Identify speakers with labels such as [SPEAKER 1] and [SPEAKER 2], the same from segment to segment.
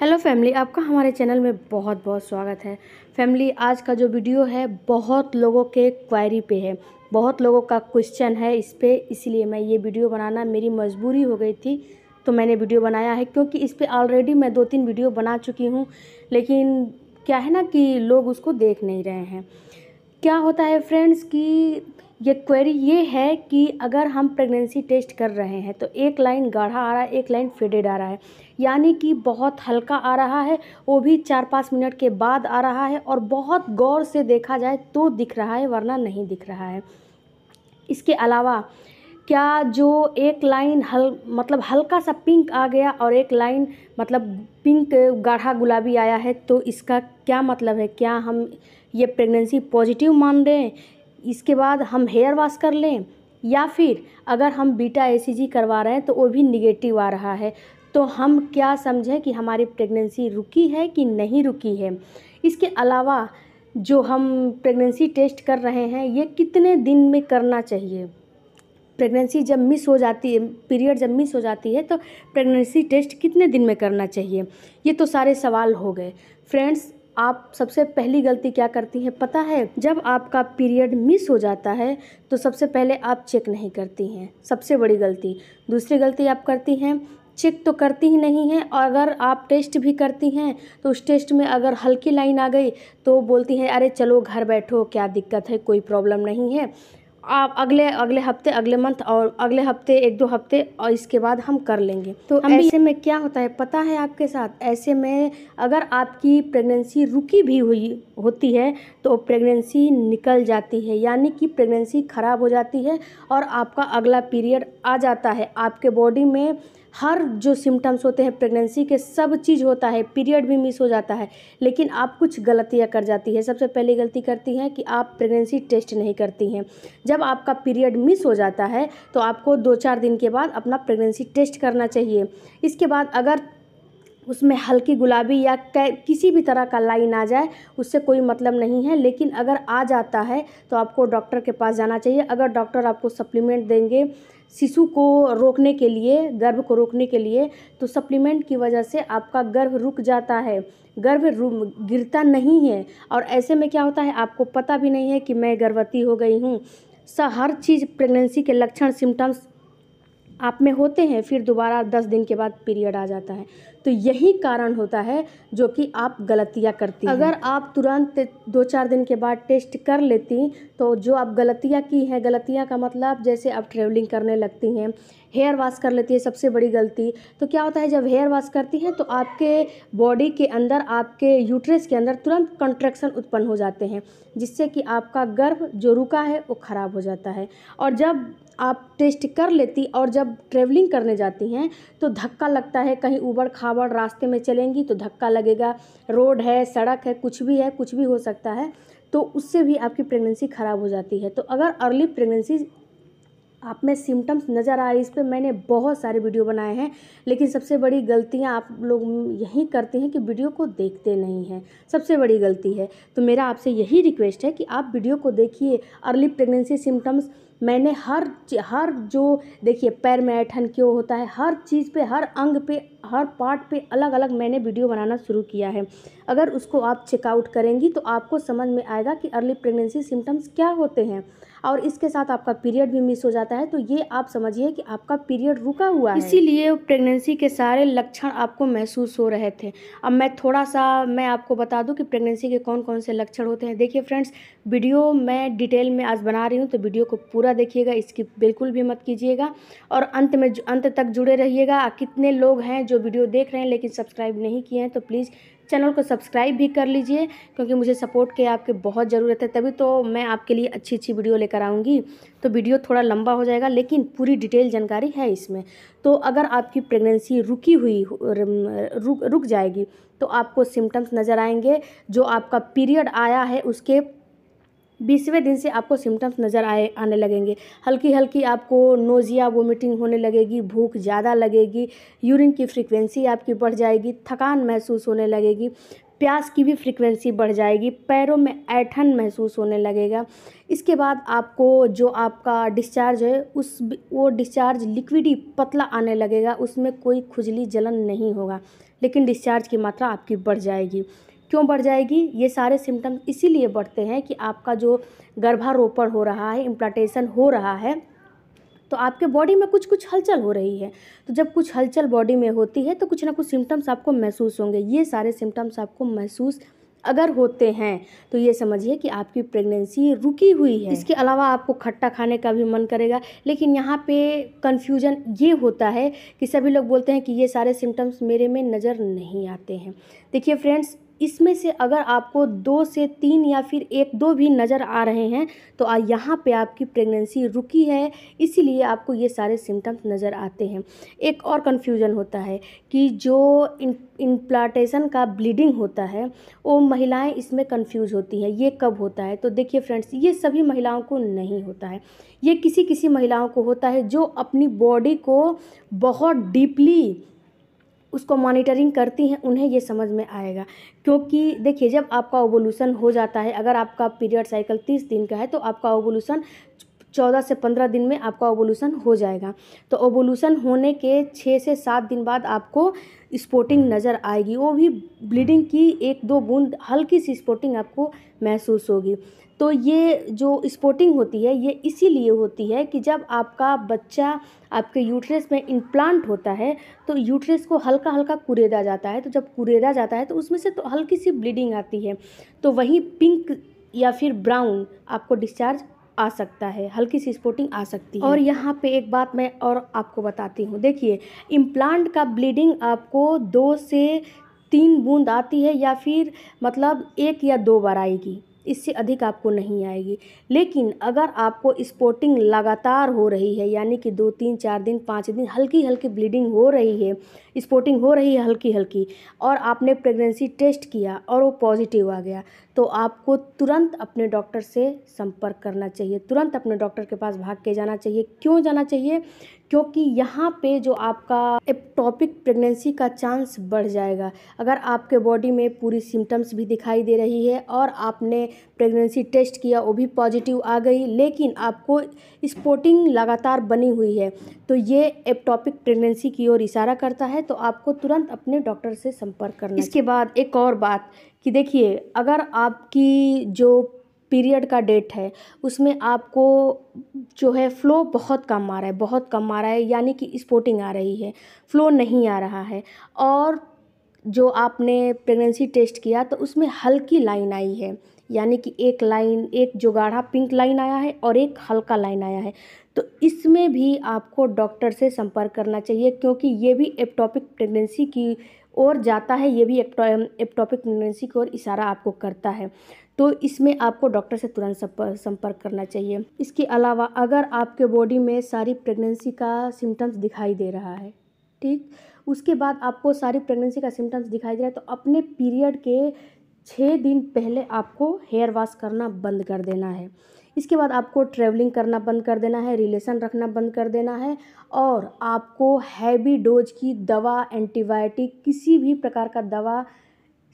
[SPEAKER 1] Hello family आपका हमारे channel में बहुत बहुत स्वागत है फैमिली आज का जो वीडियो है बहुत लोगों के क्वायरी पे है बहुत लोगों का क्वेश्चन है इस पर इसलिए मैं ये वीडियो बनाना मेरी मजबूरी हो गई थी तो मैंने वीडियो बनाया है क्योंकि इस पर ऑलरेडी मैं दो तीन वीडियो बना चुकी हूँ लेकिन क्या है ना कि लोग उसको देख नहीं रहे हैं क्या होता है फ्रेंड्स कि ये क्वेरी ये है कि अगर हम प्रेगनेंसी टेस्ट कर रहे हैं तो एक लाइन गाढ़ा आ रहा है एक लाइन फेडेड आ रहा है यानी कि बहुत हल्का आ रहा है वो भी चार पाँच मिनट के बाद आ रहा है और बहुत गौर से देखा जाए तो दिख रहा है वरना नहीं दिख रहा है इसके अलावा क्या जो एक लाइन हल मतलब हल्का सा पिंक आ गया और एक लाइन मतलब पिंक गाढ़ा गुलाबी आया है तो इसका क्या मतलब है क्या हम ये प्रेगनेंसी पॉजिटिव मान रहे हैं इसके बाद हम हेयर वाश कर लें या फिर अगर हम बीटा एसीजी करवा रहे हैं तो वो भी निगेटिव आ रहा है तो हम क्या समझें कि हमारी प्रेगनेंसी रुकी है कि नहीं रुकी है इसके अलावा जो हम प्रेगनेंसी टेस्ट कर रहे हैं ये कितने दिन में करना चाहिए प्रेगनेंसी जब मिस हो जाती है पीरियड जब मिस हो जाती है तो प्रेगनेंसी टेस्ट कितने दिन में करना चाहिए ये तो सारे सवाल हो गए फ्रेंड्स आप सबसे पहली गलती क्या करती हैं पता है जब आपका पीरियड मिस हो जाता है तो सबसे पहले आप चेक नहीं करती हैं सबसे बड़ी गलती दूसरी गलती आप करती हैं चेक तो करती ही नहीं है और अगर आप टेस्ट भी करती हैं तो उस टेस्ट में अगर हल्की लाइन आ गई तो बोलती हैं अरे चलो घर बैठो क्या दिक्कत है कोई प्रॉब्लम नहीं है आप अगले अगले हफ्ते अगले मंथ और अगले हफ्ते एक दो हफ्ते और इसके बाद हम कर लेंगे तो हम ऐसे में क्या होता है पता है आपके साथ ऐसे में अगर आपकी प्रेगनेंसी रुकी भी हुई होती है तो प्रेगनेंसी निकल जाती है यानी कि प्रेगनेंसी ख़राब हो जाती है और आपका अगला पीरियड आ जाता है आपके बॉडी में हर जो सिम्टम्स होते हैं प्रेगनेंसी के सब चीज़ होता है पीरियड भी मिस हो जाता है लेकिन आप कुछ गलतियाँ कर जाती है सबसे पहली गलती करती हैं कि आप प्रेगनेंसी टेस्ट नहीं करती हैं जब आपका पीरियड मिस हो जाता है तो आपको दो चार दिन के बाद अपना प्रेगनेंसी टेस्ट करना चाहिए इसके बाद अगर उसमें हल्की गुलाबी या किसी भी तरह का लाइन आ जाए उससे कोई मतलब नहीं है लेकिन अगर आ जाता है तो आपको डॉक्टर के पास जाना चाहिए अगर डॉक्टर आपको सप्लीमेंट देंगे शिशु को रोकने के लिए गर्भ को रोकने के लिए तो सप्लीमेंट की वजह से आपका गर्भ रुक जाता है गर्भ गिरता नहीं है और ऐसे में क्या होता है आपको पता भी नहीं है कि मैं गर्भवती हो गई हूँ स हर चीज़ प्रेगनेंसी के लक्षण सिम्टम्स आप में होते हैं फिर दोबारा दस दिन के बाद पीरियड आ जाता है तो यही कारण होता है जो कि आप गलतियाँ करती अगर आप तुरंत दो चार दिन के बाद टेस्ट कर लेती तो जो आप गलतियाँ की हैं गलतियाँ का मतलब जैसे आप ट्रेवलिंग करने लगती हैं हेयर वॉश कर लेती है सबसे बड़ी गलती तो क्या होता है जब हेयर वॉश करती हैं तो आपके बॉडी के अंदर आपके यूट्रेस के अंदर तुरंत कंट्रेक्शन उत्पन्न हो जाते हैं जिससे कि आपका गर्भ जो रुका है वो ख़राब हो जाता है और जब आप टेस्ट कर लेती और जब ट्रैवलिंग करने जाती हैं तो धक्का लगता है कहीं उबड़ खाबड़ रास्ते में चलेंगी तो धक्का लगेगा रोड है सड़क है कुछ भी है कुछ भी हो सकता है तो उससे भी आपकी प्रेगनेंसी ख़राब हो जाती है तो अगर अर्ली प्रेगनेंसी आप में सिम्टम्स नज़र आ रही इस पर मैंने बहुत सारे वीडियो बनाए हैं लेकिन सबसे बड़ी गलतियां आप लोग यही करते हैं कि वीडियो को देखते नहीं हैं सबसे बड़ी गलती है तो मेरा आपसे यही रिक्वेस्ट है कि आप वीडियो को देखिए अर्ली प्रेगनेंसी सिम्टम्स मैंने हर हर जो देखिए पैर में ऐठन क्यों होता है हर चीज़ पे हर अंग पे हर पार्ट पे अलग अलग मैंने वीडियो बनाना शुरू किया है अगर उसको आप चेकआउट करेंगी तो आपको समझ में आएगा कि अर्ली प्रेगनेंसी सिम्टम्स क्या होते हैं और इसके साथ आपका पीरियड भी मिस हो जाता है तो ये आप समझिए कि आपका पीरियड रुका हुआ है इसीलिए प्रेगनेंसी के सारे लक्षण आपको महसूस हो रहे थे अब मैं थोड़ा सा मैं आपको बता दूं कि प्रेगनेंसी के कौन कौन से लक्षण होते हैं देखिए फ्रेंड्स वीडियो मैं डिटेल में आज बना रही हूँ तो वीडियो को पूरा पूरा देखिएगा इसकी बिल्कुल भी मत कीजिएगा और अंत में अंत तक जुड़े रहिएगा कितने लोग हैं जो वीडियो देख रहे हैं लेकिन सब्सक्राइब नहीं किए हैं तो प्लीज़ चैनल को सब्सक्राइब भी कर लीजिए क्योंकि मुझे सपोर्ट के आपके बहुत ज़रूरत है तभी तो मैं आपके लिए अच्छी अच्छी वीडियो लेकर आऊँगी तो वीडियो थोड़ा लंबा हो जाएगा लेकिन पूरी डिटेल जानकारी है इसमें तो अगर आपकी प्रेगनेंसी रुकी हुई रुक रुक जाएगी तो आपको सिम्टम्स नज़र आएंगे जो आपका पीरियड आया है उसके बीसवें दिन से आपको सिम्टम्स नज़र आए आने लगेंगे हल्की हल्की आपको नोज़िया वोमिटिंग होने लगेगी भूख ज़्यादा लगेगी यूरिन की फ्रीक्वेंसी आपकी बढ़ जाएगी थकान महसूस होने लगेगी प्यास की भी फ्रीक्वेंसी बढ़ जाएगी पैरों में ऐठन महसूस होने लगेगा इसके बाद आपको जो आपका डिस्चार्ज है उस वो डिस्चार्ज लिक्विडी पतला आने लगेगा उसमें कोई खुजली जलन नहीं होगा लेकिन डिस्चार्ज की मात्रा आपकी बढ़ जाएगी क्यों बढ़ जाएगी ये सारे सिम्टम्स इसीलिए बढ़ते हैं कि आपका जो गर्भारोपण हो रहा है इम्प्लाटेशन हो रहा है तो आपके बॉडी में कुछ कुछ हलचल हो रही है तो जब कुछ हलचल बॉडी में होती है तो कुछ ना कुछ सिम्टम्स आपको महसूस होंगे ये सारे सिम्टम्स आपको महसूस अगर होते हैं तो ये समझिए कि आपकी प्रेगनेंसी रुकी हुई है इसके अलावा आपको खट्टा खाने का भी मन करेगा लेकिन यहाँ पे कन्फ्यूजन ये होता है कि सभी लोग बोलते हैं कि ये सारे सिम्टम्स मेरे में नज़र नहीं आते हैं देखिए फ्रेंड्स इसमें से अगर आपको दो से तीन या फिर एक दो भी नज़र आ रहे हैं तो यहाँ पे आपकी प्रेगनेंसी रुकी है इसीलिए आपको ये सारे सिम्टम्स नज़र आते हैं एक और कन्फ्यूज़न होता है कि जो इम्प्लाटेशन का ब्लीडिंग होता है वो महिलाएं इसमें कंफ्यूज होती हैं ये कब होता है तो देखिए फ्रेंड्स ये सभी महिलाओं को नहीं होता है ये किसी किसी महिलाओं को होता है जो अपनी बॉडी को बहुत डीपली उसको मॉनिटरिंग करती हैं उन्हें ये समझ में आएगा क्योंकि देखिए जब आपका ओवोल्यूशन हो जाता है अगर आपका पीरियड साइकिल तीस दिन का है तो आपका ओवोल्यूशन चौदह से पंद्रह दिन में आपका ओवोल्यूसन हो जाएगा तो ओवोल्यूसन होने के छः से सात दिन बाद आपको स्पोर्टिंग हम्म। नज़र आएगी वो भी ब्लीडिंग की एक दो बूंद हल्की सी स्पोर्टिंग आपको महसूस होगी तो ये जो स्पोर्टिंग होती है ये इसीलिए होती है कि जब आपका बच्चा आपके यूट्रस में इम्प्लांट होता है तो यूट्रस को हल्का हल्का कुरेदा जाता है तो जब कुरेदा जाता है तो उसमें से तो हल्की सी ब्लीडिंग आती है तो वहीं पिंक या फिर ब्राउन आपको डिस्चार्ज आ सकता है हल्की सी स्पोटिंग आ सकती है और यहाँ पे एक बात मैं और आपको बताती हूँ देखिए इम्प्लांट का ब्लीडिंग आपको दो से तीन बूंद आती है या फिर मतलब एक या दो बार आएगी इससे अधिक आपको नहीं आएगी लेकिन अगर आपको स्पोर्टिंग लगातार हो रही है यानी कि दो तीन चार दिन पाँच दिन हल्की हल्की ब्लीडिंग हो रही है स्पोर्टिंग हो रही है हल्की हल्की और आपने प्रेगनेंसी टेस्ट किया और वो पॉजिटिव आ गया तो आपको तुरंत अपने डॉक्टर से संपर्क करना चाहिए तुरंत अपने डॉक्टर के पास भाग के जाना चाहिए क्यों जाना चाहिए क्योंकि यहाँ पे जो आपका एक्टॉपिक प्रेगनेंसी का चांस बढ़ जाएगा अगर आपके बॉडी में पूरी सिम्टम्स भी दिखाई दे रही है और आपने प्रेगनेंसी टेस्ट किया वो भी पॉजिटिव आ गई लेकिन आपको स्पोटिंग लगातार बनी हुई है तो ये एक्टॉपिक प्रेगनेंसी की ओर इशारा करता है तो आपको तुरंत अपने डॉक्टर से संपर्क करना इसके बाद एक और बात कि देखिए अगर आपकी जो पीरियड का डेट है उसमें आपको जो है फ़्लो बहुत कम आ रहा है बहुत कम आ रहा है यानी कि स्पोर्टिंग आ रही है फ़्लो नहीं आ रहा है और जो आपने प्रेगनेंसी टेस्ट किया तो उसमें हल्की लाइन आई है यानी कि एक लाइन एक जो गाढ़ा पिंक लाइन आया है और एक हल्का लाइन आया है तो इसमें भी आपको डॉक्टर से संपर्क करना चाहिए क्योंकि ये भी एप्टॉपिक प्रेगनेंसी की ओर जाता है ये भी एप्टॉपिक प्रेगनेंसी की ओर इशारा आपको करता है तो इसमें आपको डॉक्टर से तुरंत संपर्क करना चाहिए इसके अलावा अगर आपके बॉडी में सारी प्रेगनेंसी का सिम्टम्स दिखाई दे रहा है ठीक उसके बाद आपको सारी प्रेगनेंसी का सिम्टम्स दिखाई दे रहा है तो अपने पीरियड के छः दिन पहले आपको हेयर वॉश करना बंद कर देना है इसके बाद आपको ट्रैवलिंग करना बंद कर देना है रिलेशन रखना बंद कर देना है और आपको हैवी डोज की दवा एंटीबायोटिक किसी भी प्रकार का दवा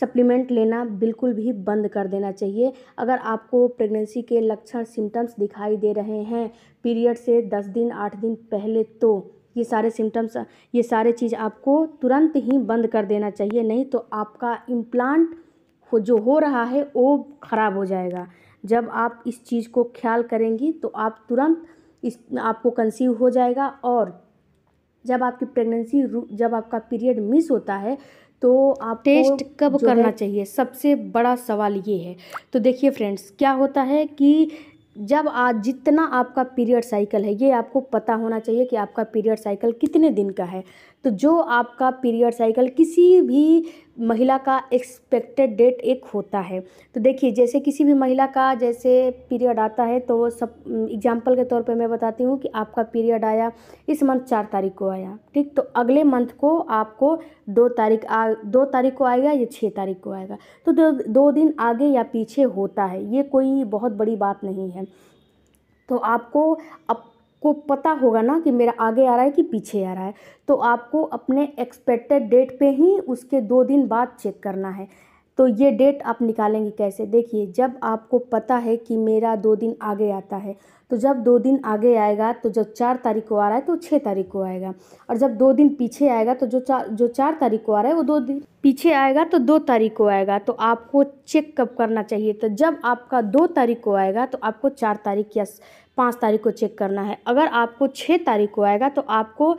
[SPEAKER 1] सप्लीमेंट लेना बिल्कुल भी बंद कर देना चाहिए अगर आपको प्रेगनेंसी के लक्षण सिम्टम्स दिखाई दे रहे हैं पीरियड से दस दिन आठ दिन पहले तो ये सारे सिम्टम्स ये सारे चीज़ आपको तुरंत ही बंद कर देना चाहिए नहीं तो आपका इम्प्लांट हो जो हो रहा है वो ख़राब हो जाएगा जब आप इस चीज़ को ख्याल करेंगी तो आप तुरंत इस आपको कंसीव हो जाएगा और जब आपकी प्रेगनेंसी जब आपका पीरियड मिस होता है तो आप टेस्ट कब करना चाहिए सबसे बड़ा सवाल ये है तो देखिए फ्रेंड्स क्या होता है कि जब आज जितना आपका पीरियड साइकिल है ये आपको पता होना चाहिए कि आपका पीरियड साइकिल कितने दिन का है तो जो आपका पीरियड साइकिल किसी भी महिला का एक्सपेक्टेड डेट एक होता है तो देखिए जैसे किसी भी महिला का जैसे पीरियड आता है तो सब एग्जाम्पल के तौर पे मैं बताती हूँ कि आपका पीरियड आया इस मंथ चार तारीख को आया ठीक तो अगले मंथ को आपको दो तारीख आ दो तारीख को आएगा या छः तारीख को आएगा तो दो, दो दिन आगे या पीछे होता है ये कोई बहुत बड़ी बात नहीं है तो आपको अप को पता होगा ना कि मेरा आगे आ रहा है कि पीछे आ रहा है तो आपको अपने एक्सपेक्टेड डेट पे ही उसके दो दिन बाद चेक करना है तो ये डेट आप निकालेंगे कैसे देखिए जब आपको पता है कि मेरा दो दिन आगे आता है तो जब दो दिन आगे आएगा तो जब चार तारीख को आ रहा है तो छः तारीख को आएगा और जब दो दिन पीछे आएगा तो जो चार जो चार तारीख को आ रहा है वो दो दिन पीछे आएगा तो दो तारीख को आएगा तो आपको चेक कब करना चाहिए तो जब आपका दो तारीख को आएगा तो आपको चार तारीख या पाँच तारीख को चेक करना है अगर आपको छः तारीख को आएगा तो आपको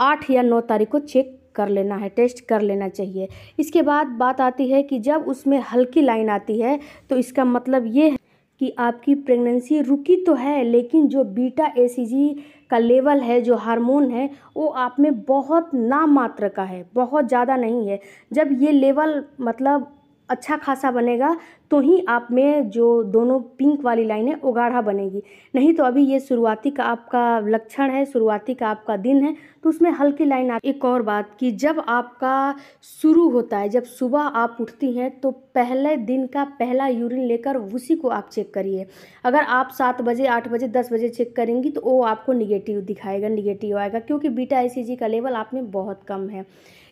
[SPEAKER 1] आठ या नौ तारीख को चेक कर लेना है टेस्ट कर लेना चाहिए इसके बाद बात आती है कि जब उसमें हल्की लाइन आती है तो इसका मतलब ये है कि आपकी प्रेगनेंसी रुकी तो है लेकिन जो बीटा ए का लेवल है जो हार्मोन है वो आप में बहुत नाम मात्र का है बहुत ज़्यादा नहीं है जब ये लेवल मतलब अच्छा खासा बनेगा तो ही आप में जो दोनों पिंक वाली लाइन है वो गाढ़ा बनेगी नहीं तो अभी ये शुरुआती का आपका लक्षण है शुरुआती का आपका दिन है तो उसमें हल्की लाइन आ एक और बात कि जब आपका शुरू होता है जब सुबह आप उठती हैं तो पहले दिन का पहला यूरिन लेकर उसी को आप चेक करिए अगर आप सात बजे आठ बजे दस बजे चेक करेंगी तो वो आपको निगेटिव दिखाएगा निगेटिव आएगा क्योंकि बीटा आई का लेवल आप में बहुत कम है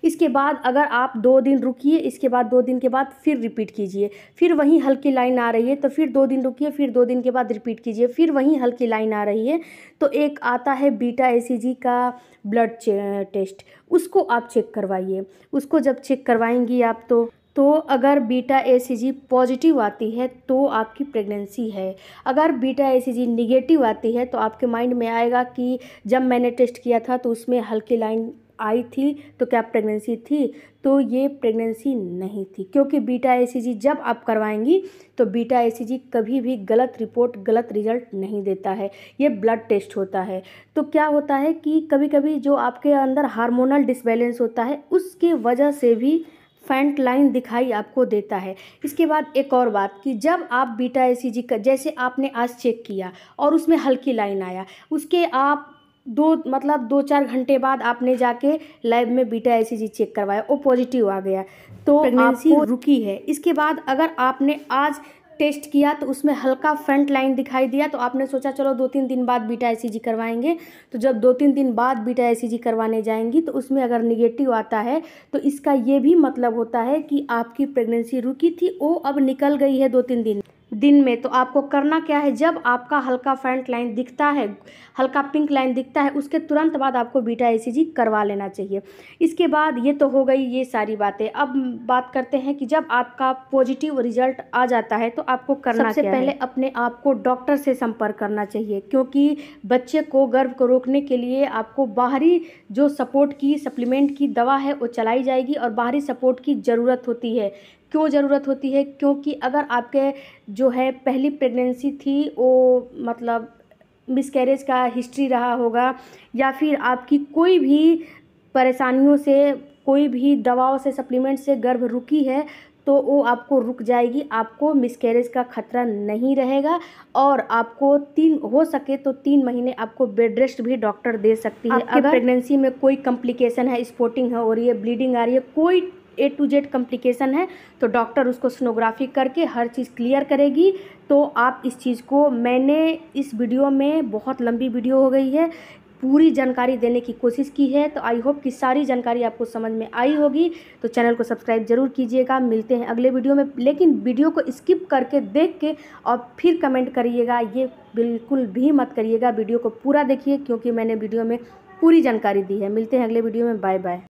[SPEAKER 1] इसके बाद अगर आप दो दिन रुकिए इसके बाद दो दिन के बाद फिर रिपीट कीजिए फिर वहीं हल्की लाइन आ रही है तो फिर दो दिन रुकिए फिर दो दिन के बाद रिपीट कीजिए फिर वहीं हल्की लाइन आ रही है तो एक आता है बीटा एसीजी का ब्लड टेस्ट उसको आप चेक करवाइए उसको जब चेक करवाएंगी आप तो तो अगर बीटा ए पॉजिटिव आती है तो आपकी प्रेगनेंसी है अगर बीटा ए नेगेटिव आती है तो आपके माइंड में आएगा कि जब मैंने टेस्ट किया था तो उसमें हल्की लाइन आई थी तो क्या प्रेगनेंसी थी तो ये प्रेगनेंसी नहीं थी क्योंकि बीटा एसीजी जब आप करवाएंगी तो बीटा एसीजी कभी भी गलत रिपोर्ट गलत रिजल्ट नहीं देता है ये ब्लड टेस्ट होता है तो क्या होता है कि कभी कभी जो आपके अंदर हार्मोनल डिसबैलेंस होता है उसके वजह से भी फैंट लाइन दिखाई आपको देता है इसके बाद एक और बात कि जब आप बीटा एसीजी का जैसे आपने आज चेक किया और उसमें हल्की लाइन आया उसके आप दो मतलब दो चार घंटे बाद आपने जाके लैब में बीटा एसीजी चेक करवाया वो पॉजिटिव आ गया तो प्रेगनेंसी रुकी है इसके बाद अगर आपने आज टेस्ट किया तो उसमें हल्का फ्रंट लाइन दिखाई दिया तो आपने सोचा चलो दो तीन दिन बाद बीटा एसीजी करवाएंगे तो जब दो तीन दिन बाद बीटा एसीजी करवाने जाएंगी तो उसमें अगर निगेटिव आता है तो इसका ये भी मतलब होता है कि आपकी प्रेगनेंसी रुकी थी वो अब निकल गई है दो तीन दिन दिन में तो आपको करना क्या है जब आपका हल्का फ्रंट लाइन दिखता है हल्का पिंक लाइन दिखता है उसके तुरंत बाद आपको बीटा ए करवा लेना चाहिए इसके बाद ये तो हो गई ये सारी बातें अब बात करते हैं कि जब आपका पॉजिटिव रिजल्ट आ जाता है तो आपको करना सबसे पहले है? अपने आप को डॉक्टर से संपर्क करना चाहिए क्योंकि बच्चे को गर्भ को रोकने के लिए आपको बाहरी जो सपोर्ट की सप्लीमेंट की दवा है वो चलाई जाएगी और बाहरी सपोर्ट की ज़रूरत होती है क्यों ज़रूरत होती है क्योंकि अगर आपके जो है पहली प्रेगनेंसी थी वो मतलब मिसकैरेज का हिस्ट्री रहा होगा या फिर आपकी कोई भी परेशानियों से कोई भी दवाओं से सप्लीमेंट से गर्भ रुकी है तो वो आपको रुक जाएगी आपको मिसकैरेज का खतरा नहीं रहेगा और आपको तीन हो सके तो तीन महीने आपको बेड रेस्ट भी डॉक्टर दे सकती है अगर प्रेगनेंसी में कोई कॉम्प्लिकेशन है स्पोर्टिंग है हो रही है ब्लीडिंग आ रही है कोई ए टू जेड कम्प्लिकेशन है तो डॉक्टर उसको सोनोग्राफी करके हर चीज़ क्लियर करेगी तो आप इस चीज़ को मैंने इस वीडियो में बहुत लंबी वीडियो हो गई है पूरी जानकारी देने की कोशिश की है तो आई होप कि सारी जानकारी आपको समझ में आई होगी तो चैनल को सब्सक्राइब जरूर कीजिएगा मिलते हैं अगले वीडियो में लेकिन वीडियो को स्किप करके देख के और फिर कमेंट करिएगा ये बिल्कुल भी मत करिएगा वीडियो को पूरा देखिए क्योंकि मैंने वीडियो में पूरी जानकारी दी है मिलते हैं अगले वीडियो में बाय बाय